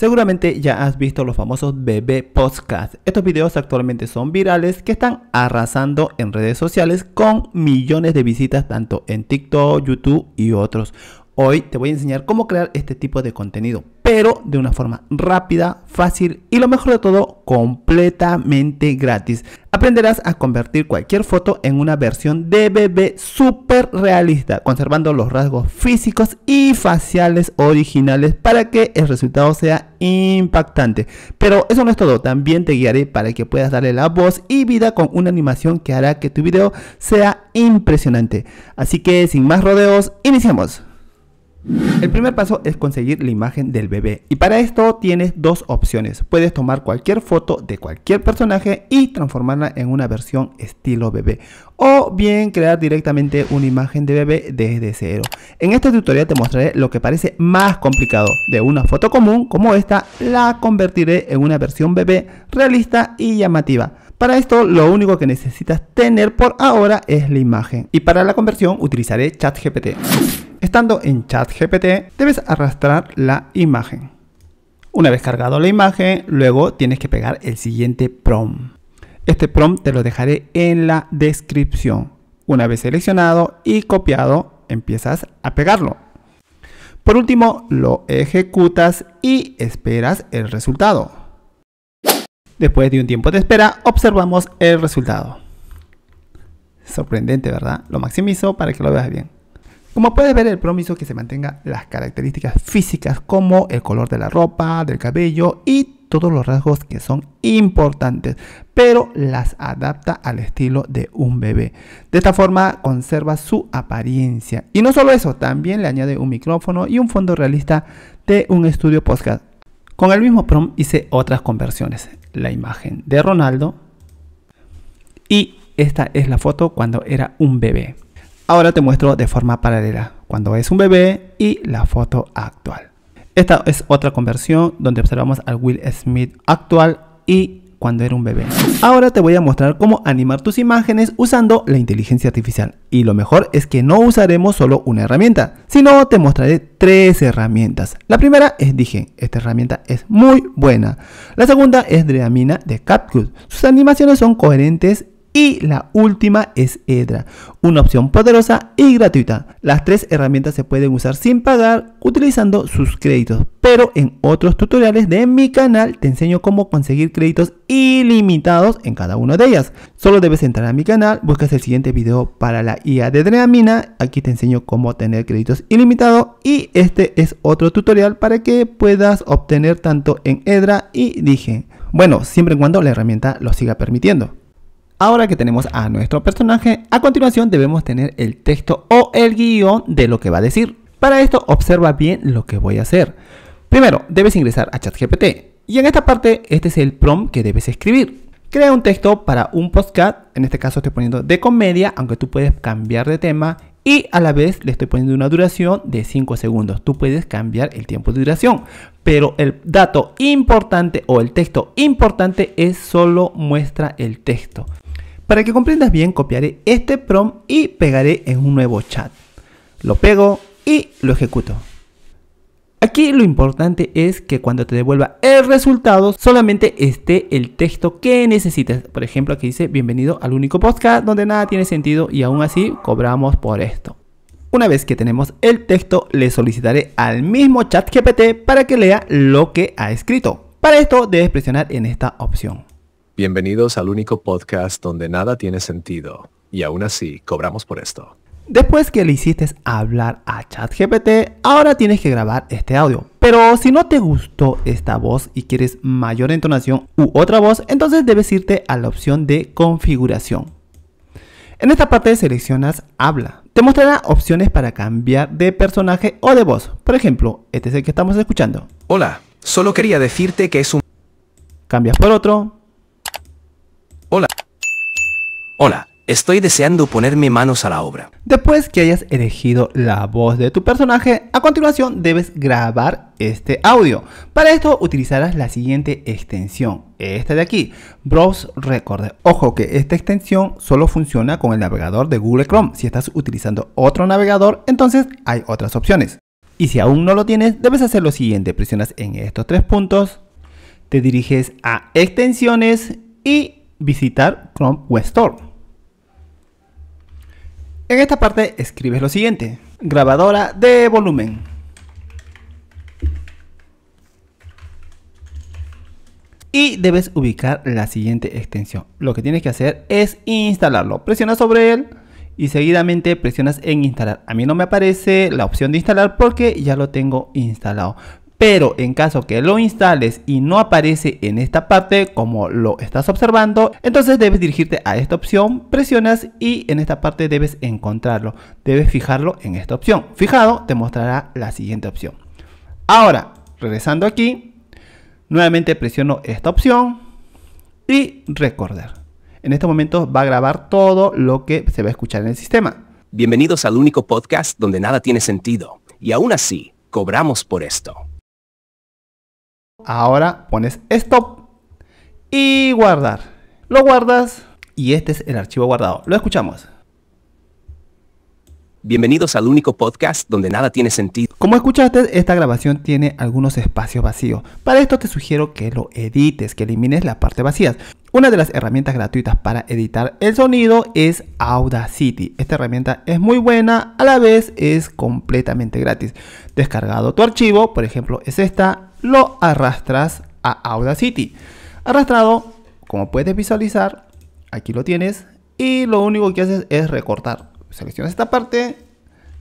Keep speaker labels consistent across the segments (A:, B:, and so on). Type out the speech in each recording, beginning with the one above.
A: Seguramente ya has visto los famosos bebé podcast. Estos videos actualmente son virales que están arrasando en redes sociales con millones de visitas tanto en TikTok, YouTube y otros. Hoy te voy a enseñar cómo crear este tipo de contenido, pero de una forma rápida, fácil y lo mejor de todo, completamente gratis. Aprenderás a convertir cualquier foto en una versión de bebé súper realista, conservando los rasgos físicos y faciales originales para que el resultado sea impactante. Pero eso no es todo, también te guiaré para que puedas darle la voz y vida con una animación que hará que tu video sea impresionante. Así que sin más rodeos, iniciamos. El primer paso es conseguir la imagen del bebé y para esto tienes dos opciones. Puedes tomar cualquier foto de cualquier personaje y transformarla en una versión estilo bebé o bien crear directamente una imagen de bebé desde cero. En este tutorial te mostraré lo que parece más complicado. De una foto común como esta la convertiré en una versión bebé realista y llamativa. Para esto lo único que necesitas tener por ahora es la imagen y para la conversión utilizaré ChatGPT. Estando en ChatGPT debes arrastrar la imagen. Una vez cargado la imagen, luego tienes que pegar el siguiente prompt. Este prompt te lo dejaré en la descripción. Una vez seleccionado y copiado, empiezas a pegarlo. Por último, lo ejecutas y esperas el resultado. Después de un tiempo de espera, observamos el resultado. Sorprendente, ¿verdad? Lo maximizo para que lo veas bien. Como puedes ver, el hizo que se mantenga las características físicas como el color de la ropa, del cabello y todos los rasgos que son importantes, pero las adapta al estilo de un bebé. De esta forma conserva su apariencia. Y no solo eso, también le añade un micrófono y un fondo realista de un estudio podcast. Con el mismo prom hice otras conversiones la imagen de Ronaldo y esta es la foto cuando era un bebé. Ahora te muestro de forma paralela cuando es un bebé y la foto actual. Esta es otra conversión donde observamos al Will Smith actual y cuando era un bebé. Ahora te voy a mostrar cómo animar tus imágenes usando la inteligencia artificial. Y lo mejor es que no usaremos solo una herramienta, sino te mostraré tres herramientas. La primera es Digen, esta herramienta es muy buena. La segunda es Dreamina de CapCut. Sus animaciones son coherentes y la última es Edra, una opción poderosa y gratuita. Las tres herramientas se pueden usar sin pagar utilizando sus créditos, pero en otros tutoriales de mi canal te enseño cómo conseguir créditos ilimitados en cada una de ellas. Solo debes entrar a mi canal, buscas el siguiente video para la IA de Dreamina, aquí te enseño cómo tener créditos ilimitados y este es otro tutorial para que puedas obtener tanto en Edra y DIGEN. Bueno, siempre y cuando la herramienta lo siga permitiendo. Ahora que tenemos a nuestro personaje, a continuación debemos tener el texto o el guión de lo que va a decir. Para esto observa bien lo que voy a hacer. Primero, debes ingresar a ChatGPT y en esta parte este es el prompt que debes escribir. Crea un texto para un podcast, en este caso estoy poniendo de comedia, aunque tú puedes cambiar de tema y a la vez le estoy poniendo una duración de 5 segundos. Tú puedes cambiar el tiempo de duración, pero el dato importante o el texto importante es solo muestra el texto. Para que comprendas bien, copiaré este prompt y pegaré en un nuevo chat. Lo pego y lo ejecuto. Aquí lo importante es que cuando te devuelva el resultado solamente esté el texto que necesitas. Por ejemplo, aquí dice bienvenido al único podcast donde nada tiene sentido y aún así cobramos por esto. Una vez que tenemos el texto, le solicitaré al mismo chat GPT para que lea lo que ha escrito. Para esto debes presionar en esta opción. Bienvenidos al único podcast donde nada tiene sentido y aún así cobramos por esto. Después que le hiciste hablar a ChatGPT, ahora tienes que grabar este audio. Pero si no te gustó esta voz y quieres mayor entonación u otra voz, entonces debes irte a la opción de configuración. En esta parte seleccionas habla. Te mostrará opciones para cambiar de personaje o de voz. Por ejemplo, este es el que estamos escuchando. Hola, solo quería decirte que es un... Cambias por otro. Hola, estoy deseando ponerme manos a la obra. Después que hayas elegido la voz de tu personaje, a continuación debes grabar este audio. Para esto utilizarás la siguiente extensión, esta de aquí, Browse Record. Ojo que esta extensión solo funciona con el navegador de Google Chrome. Si estás utilizando otro navegador, entonces hay otras opciones. Y si aún no lo tienes, debes hacer lo siguiente, presionas en estos tres puntos, te diriges a extensiones y visitar Chrome Web Store. En esta parte escribes lo siguiente. Grabadora de volumen. Y debes ubicar la siguiente extensión. Lo que tienes que hacer es instalarlo. Presionas sobre él y seguidamente presionas en instalar. A mí no me aparece la opción de instalar porque ya lo tengo instalado pero en caso que lo instales y no aparece en esta parte como lo estás observando, entonces debes dirigirte a esta opción, presionas y en esta parte debes encontrarlo, debes fijarlo en esta opción. Fijado te mostrará la siguiente opción. Ahora, regresando aquí, nuevamente presiono esta opción y recordar. En este momento va a grabar todo lo que se va a escuchar en el sistema. Bienvenidos al único podcast donde nada tiene sentido y aún así cobramos por esto. Ahora pones stop y guardar. Lo guardas y este es el archivo guardado. Lo escuchamos. Bienvenidos al único podcast donde nada tiene sentido. Como escuchaste, esta grabación tiene algunos espacios vacíos. Para esto te sugiero que lo edites, que elimines las partes vacías. Una de las herramientas gratuitas para editar el sonido es Audacity. Esta herramienta es muy buena, a la vez es completamente gratis. Descargado tu archivo, por ejemplo, es esta, lo arrastras a Audacity. Arrastrado, como puedes visualizar, aquí lo tienes y lo único que haces es recortar. Seleccionas esta parte,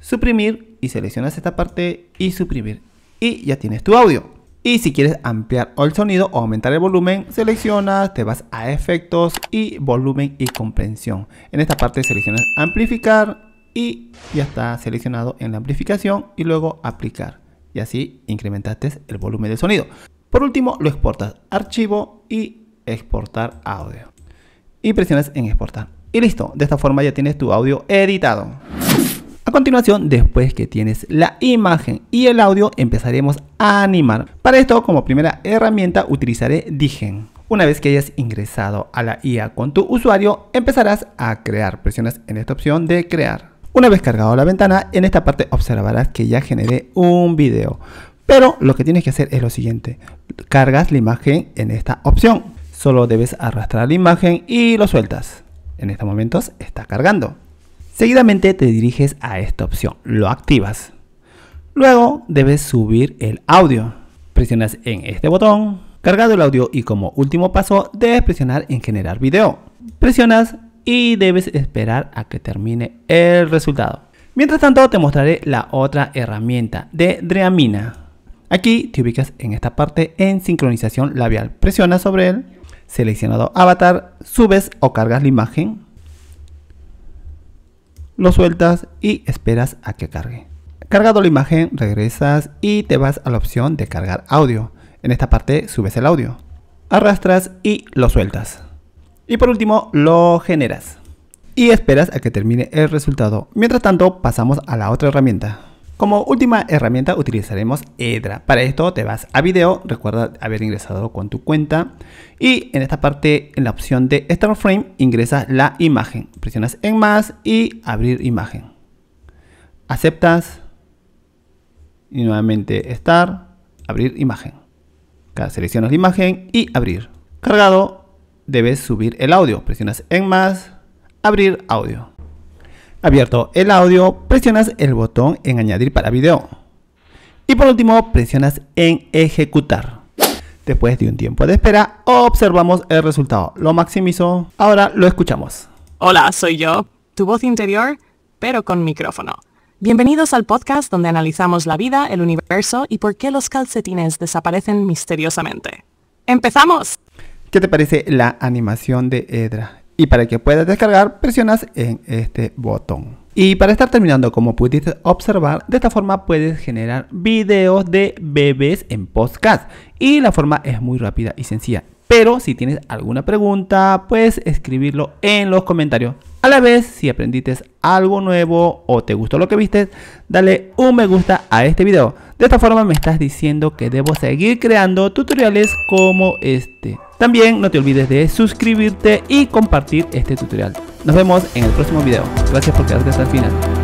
A: suprimir y seleccionas esta parte y suprimir. Y ya tienes tu audio. Y si quieres ampliar el sonido o aumentar el volumen, seleccionas, te vas a efectos y volumen y comprensión. En esta parte seleccionas amplificar y ya está seleccionado en la amplificación y luego aplicar y así incrementaste el volumen de sonido. Por último, lo exportas archivo y exportar audio. Y presionas en exportar. Y listo, de esta forma ya tienes tu audio editado. A continuación, después que tienes la imagen y el audio, empezaremos a animar. Para esto, como primera herramienta, utilizaré Digen. Una vez que hayas ingresado a la IA con tu usuario, empezarás a crear. Presionas en esta opción de crear. Una vez cargado la ventana, en esta parte observarás que ya generé un video. Pero lo que tienes que hacer es lo siguiente. Cargas la imagen en esta opción. Solo debes arrastrar la imagen y lo sueltas. En estos momentos está cargando. Seguidamente te diriges a esta opción. Lo activas. Luego debes subir el audio. Presionas en este botón. Cargado el audio y como último paso debes presionar en generar video. Presionas y debes esperar a que termine el resultado. Mientras tanto te mostraré la otra herramienta de Dreamina. Aquí te ubicas en esta parte en sincronización labial. Presionas sobre él, seleccionado avatar, subes o cargas la imagen, lo sueltas y esperas a que cargue. Cargado la imagen, regresas y te vas a la opción de cargar audio. En esta parte subes el audio, arrastras y lo sueltas. Y por último, lo generas. Y esperas a que termine el resultado. Mientras tanto, pasamos a la otra herramienta. Como última herramienta utilizaremos Edra. Para esto te vas a video, recuerda haber ingresado con tu cuenta y en esta parte en la opción de Start Frame ingresas la imagen. Presionas en más y abrir imagen. Aceptas y nuevamente estar, abrir imagen. Seleccionas la imagen y abrir. Cargado debes subir el audio. Presionas en más, abrir audio. Abierto el audio, presionas el botón en añadir para video. Y por último, presionas en ejecutar. Después de un tiempo de espera, observamos el resultado. Lo maximizo. Ahora lo escuchamos. Hola, soy yo, tu voz interior, pero con micrófono. Bienvenidos al podcast donde analizamos la vida, el universo y por qué los calcetines desaparecen misteriosamente. ¡Empezamos! ¿Qué te parece la animación de Edra? Y para que puedas descargar, presionas en este botón. Y para estar terminando, como pudiste observar, de esta forma puedes generar videos de bebés en podcast. Y la forma es muy rápida y sencilla. Pero si tienes alguna pregunta, puedes escribirlo en los comentarios. A la vez, si aprendiste algo nuevo o te gustó lo que viste, dale un me gusta a este video. De esta forma me estás diciendo que debo seguir creando tutoriales como este. También no te olvides de suscribirte y compartir este tutorial. Nos vemos en el próximo video. Gracias por quedarte hasta el final.